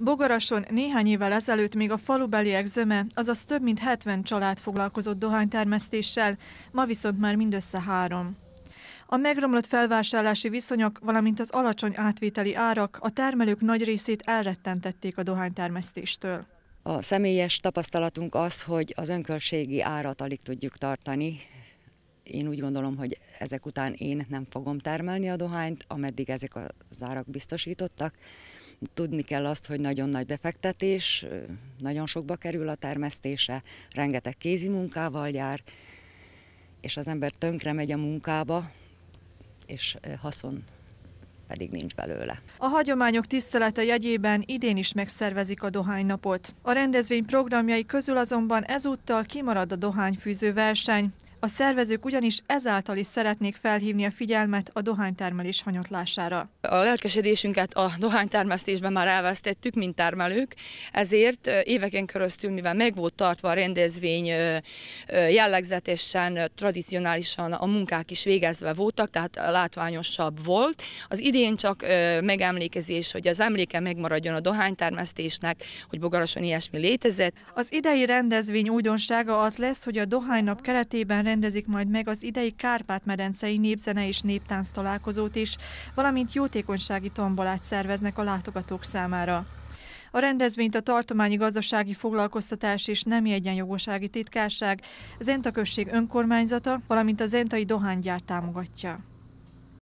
Bogarason néhány évvel ezelőtt még a falubeliek zöme, azaz több mint 70 család foglalkozott dohánytermesztéssel, ma viszont már mindössze három. A megromlott felvásárlási viszonyok, valamint az alacsony átvételi árak a termelők nagy részét elrettentették a dohánytermesztéstől. A személyes tapasztalatunk az, hogy az önkölségi árat alig tudjuk tartani, én úgy gondolom, hogy ezek után én nem fogom termelni a dohányt, ameddig ezek a zárak biztosítottak. Tudni kell azt, hogy nagyon nagy befektetés, nagyon sokba kerül a termesztése, rengeteg kézi munkával jár, és az ember tönkre megy a munkába, és haszon pedig nincs belőle. A hagyományok tisztelete jegyében idén is megszervezik a dohánynapot. A rendezvény programjai közül azonban ezúttal kimarad a dohányfűző verseny. A szervezők ugyanis ezáltal is szeretnék felhívni a figyelmet a dohánytermelés hanyatlására. A lelkesedésünket a dohánytermesztésben már elvesztettük, mint termelők, ezért éveken keresztül, mivel meg volt tartva a rendezvény jellegzetesen, tradicionálisan a munkák is végezve voltak, tehát látványosabb volt. Az idén csak megemlékezés, hogy az emléke megmaradjon a dohánytermesztésnek, hogy Bogarason ilyesmi létezett. Az idei rendezvény újdonsága az lesz, hogy a dohánynap keretében rendezik majd meg az idei Kárpát-medencei népzene és néptánc találkozót is, valamint jótékonysági tombolát szerveznek a látogatók számára. A rendezvényt a Tartományi Gazdasági Foglalkoztatás és Nemi Egyenjogosági Titkárság, Zenta község önkormányzata, valamint a Zentai Dohánygyár támogatja.